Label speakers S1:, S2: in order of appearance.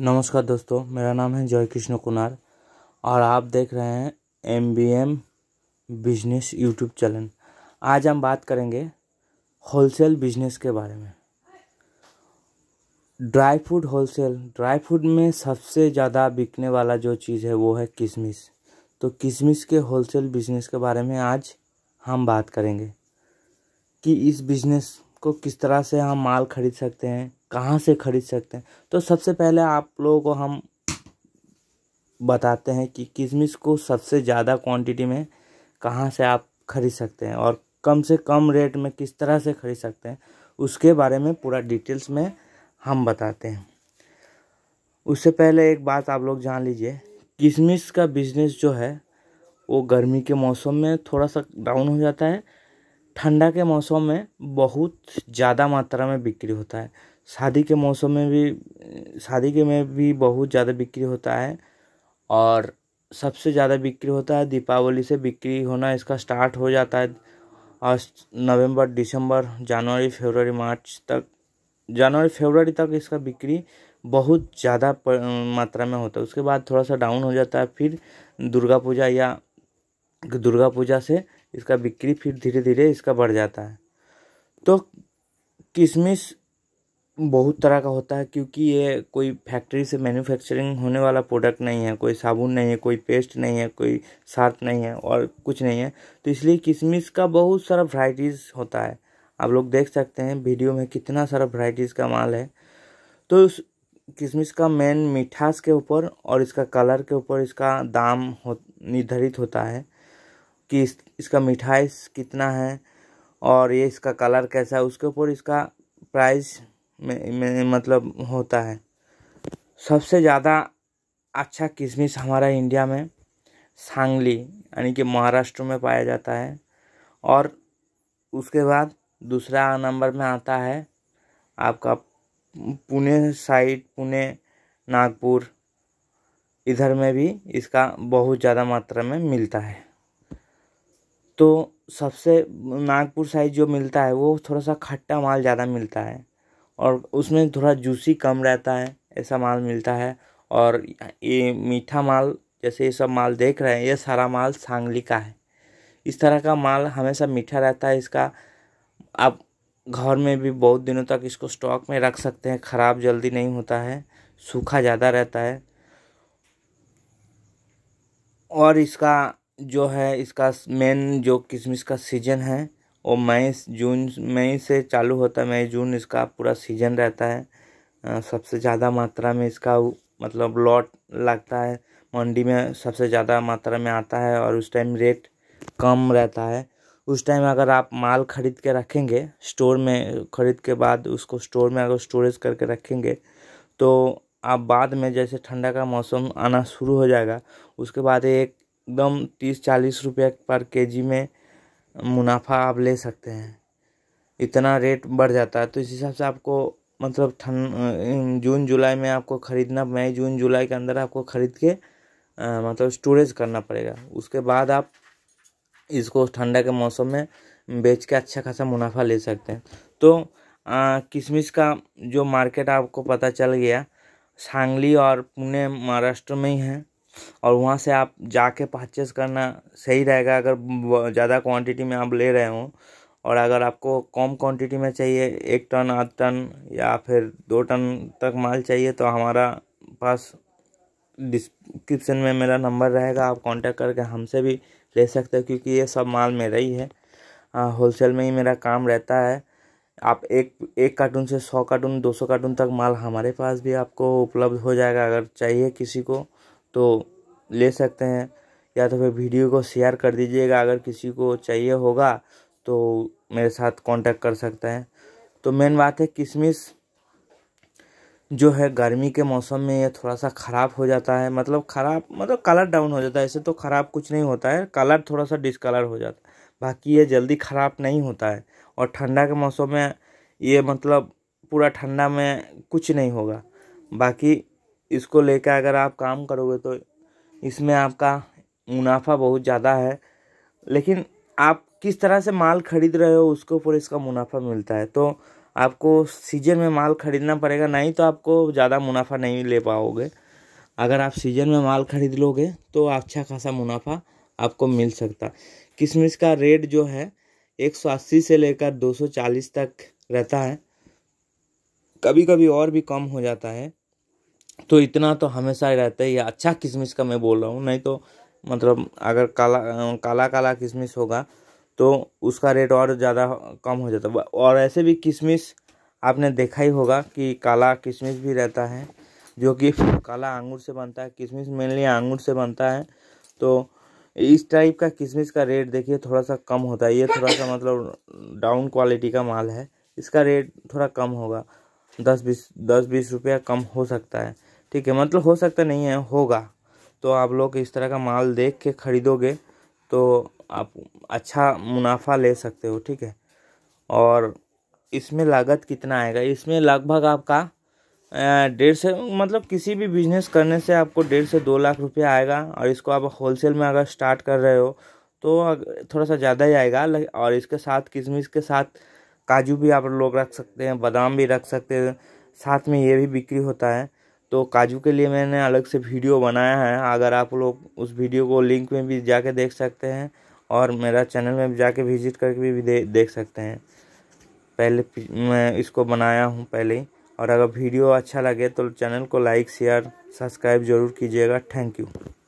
S1: नमस्कार दोस्तों मेरा नाम है जय कृष्ण कुमार और आप देख रहे हैं M B M business YouTube channel आज हम बात करेंगे होलसेल बिजनेस के बारे में dry fruit wholesale dry fruit में सबसे ज़्यादा बिकने वाला जो चीज़ है वो है किशमिश तो किशमिश के होलसेल बिजनेस के बारे में आज हम बात करेंगे कि इस बिजनेस को किस तरह से हम माल खरीद सकते हैं कहाँ से खरीद सकते हैं तो सबसे पहले आप लोगों को हम बताते हैं कि किशमिश को सबसे ज़्यादा क्वांटिटी में कहाँ से आप खरीद सकते हैं और कम से कम रेट में किस तरह से खरीद सकते हैं उसके बारे में पूरा डिटेल्स में हम बताते हैं उससे पहले एक बात आप लोग जान लीजिए किशमिश का बिज़नेस जो है वो गर्मी के मौसम में थोड़ा सा डाउन हो जाता है ठंडा के मौसम में बहुत ज़्यादा मात्रा में बिक्री होता है शादी के मौसम में भी शादी के में भी बहुत ज़्यादा बिक्री होता है और सबसे ज़्यादा बिक्री होता है दीपावली से बिक्री होना इसका स्टार्ट हो जाता है और नवंबर दिसंबर जनवरी फरवरी मार्च तक जनवरी फरवरी तक इसका बिक्री बहुत ज़्यादा मात्रा में होता है उसके बाद थोड़ा सा डाउन हो जाता है फिर दुर्गा पूजा या दुर्गा पूजा से इसका बिक्री फिर धीरे धीरे इसका बढ़ जाता है तो किशमिश बहुत तरह का होता है क्योंकि ये कोई फैक्ट्री से मैन्युफैक्चरिंग होने वाला प्रोडक्ट नहीं है कोई साबुन नहीं है कोई पेस्ट नहीं है कोई सार्प नहीं है और कुछ नहीं है तो इसलिए किशमिश का बहुत सारा वराइटीज़ होता है आप लोग देख सकते हैं वीडियो में कितना सारा वराइटीज़ का माल है तो किशमिश का मेन मिठास के ऊपर और इसका कलर के ऊपर इसका दाम हो निर्धारित होता है कि इस, इसका मिठाई कितना है और ये इसका कलर कैसा है उसके ऊपर इसका प्राइस में, में मतलब होता है सबसे ज़्यादा अच्छा किशमिश हमारा इंडिया में सांगली यानी कि महाराष्ट्र में पाया जाता है और उसके बाद दूसरा नंबर में आता है आपका पुणे साइड पुणे नागपुर इधर में भी इसका बहुत ज़्यादा मात्रा में मिलता है तो सबसे नागपुर साइज जो मिलता है वो थोड़ा सा खट्टा माल ज़्यादा मिलता है और उसमें थोड़ा जूसी कम रहता है ऐसा माल मिलता है और ये मीठा माल जैसे ये सब माल देख रहे हैं ये सारा माल सांगली का है इस तरह का माल हमेशा मीठा रहता है इसका आप घर में भी बहुत दिनों तक इसको स्टॉक में रख सकते हैं ख़राब जल्दी नहीं होता है सूखा ज़्यादा रहता है और इसका जो है इसका मेन जो किशमिश का सीजन है वो मई जून मई से चालू होता है मई जून इसका पूरा सीजन रहता है सबसे ज़्यादा मात्रा में इसका मतलब लॉट लगता है मंडी में सबसे ज़्यादा मात्रा में आता है और उस टाइम रेट कम रहता है उस टाइम अगर आप माल खरीद के रखेंगे स्टोर में खरीद के बाद उसको स्टोर में अगर स्टोरेज करके रखेंगे तो आप बाद में जैसे ठंडा का मौसम आना शुरू हो जाएगा उसके बाद एक एकदम तीस चालीस रुपये पर केजी में मुनाफा आप ले सकते हैं इतना रेट बढ़ जाता है तो इस हिसाब से आपको मतलब ठंड अं, जून जुलाई में आपको ख़रीदना मई जून जुलाई के अंदर आपको ख़रीद के आ, मतलब स्टोरेज करना पड़ेगा उसके बाद आप इसको ठंडा के मौसम में बेच के अच्छा खासा मुनाफा ले सकते हैं तो किशमिश का जो मार्केट आपको पता चल गया सांगली और पुणे महाराष्ट्र में ही है और वहाँ से आप जाके परचेस करना सही रहेगा अगर ज़्यादा क्वांटिटी में आप ले रहे हो और अगर आपको कम क्वांटिटी में चाहिए एक टन आध टन या फिर दो टन तक माल चाहिए तो हमारा पास डिस्क्रिप्शन में मेरा नंबर रहेगा आप कांटेक्ट करके हमसे भी ले सकते हो क्योंकि ये सब माल मेरा ही है होलसेल में ही मेरा काम रहता है आप एक एक कार्टून से सौ कार्टून दो सौ कार्टून तक माल हमारे पास भी आपको उपलब्ध हो जाएगा अगर चाहिए किसी को तो ले सकते हैं या तो फिर वीडियो को शेयर कर दीजिएगा अगर किसी को चाहिए होगा तो मेरे साथ कांटेक्ट कर सकते हैं तो मेन बात है किशमिश जो है गर्मी के मौसम में ये थोड़ा सा ख़राब हो जाता है मतलब ख़राब मतलब कलर डाउन हो जाता है ऐसे तो ख़राब कुछ नहीं होता है कलर थोड़ा सा डिसकलर हो जाता है बाकी ये जल्दी ख़राब नहीं होता है और ठंडा के मौसम में ये मतलब पूरा ठंडा में कुछ नहीं होगा बाकी इसको लेकर अगर आप काम करोगे तो इसमें आपका मुनाफा बहुत ज़्यादा है लेकिन आप किस तरह से माल खरीद रहे हो उसके ऊपर इसका मुनाफा मिलता है तो आपको सीजन में माल खरीदना पड़ेगा नहीं तो आपको ज़्यादा मुनाफा नहीं ले पाओगे अगर आप सीजन में माल खरीद लोगे तो अच्छा खासा मुनाफा आपको मिल सकता किशमिश का रेट जो है एक सौ अस्सी से लेकर दो सौ चालीस तक रहता है कभी कभी और भी कम हो जाता है तो इतना तो हमेशा ही रहता है या अच्छा किशमिश का मैं बोल रहा हूँ नहीं तो मतलब अगर काला काला काला किशमिश होगा तो उसका रेट और ज़्यादा कम हो जाता है और ऐसे भी किशमिश आपने देखा ही होगा कि काला किशमिश भी रहता है जो कि काला अंगूर से बनता है किशमिश मेनली अंगूर से बनता है तो इस टाइप का किशमिश का रेट देखिए थोड़ा सा कम होता है ये थोड़ा सा मतलब डाउन क्वालिटी का माल है इसका रेट थोड़ा कम होगा दस बीस दस बीस रुपया कम हो सकता है ठीक है मतलब हो सकता नहीं है होगा तो आप लोग इस तरह का माल देख के ख़रीदोगे तो आप अच्छा मुनाफा ले सकते हो ठीक है और इसमें लागत कितना आएगा इसमें लगभग आपका डेढ़ से मतलब किसी भी बिजनेस करने से आपको डेढ़ से दो लाख रुपया आएगा और इसको आप होलसेल में अगर स्टार्ट कर रहे हो तो थोड़ा सा ज़्यादा ही आएगा और इसके साथ किसमिस के साथ काजू भी आप लोग रख सकते हैं बादाम भी रख सकते हैं साथ में ये भी बिक्री होता है तो काजू के लिए मैंने अलग से वीडियो बनाया है अगर आप लोग उस वीडियो को लिंक में भी जाके देख सकते हैं और मेरा चैनल में जाके विजिट करके भी, भी दे, देख सकते हैं पहले मैं इसको बनाया हूँ पहले ही और अगर वीडियो अच्छा लगे तो चैनल को लाइक शेयर सब्सक्राइब ज़रूर कीजिएगा थैंक यू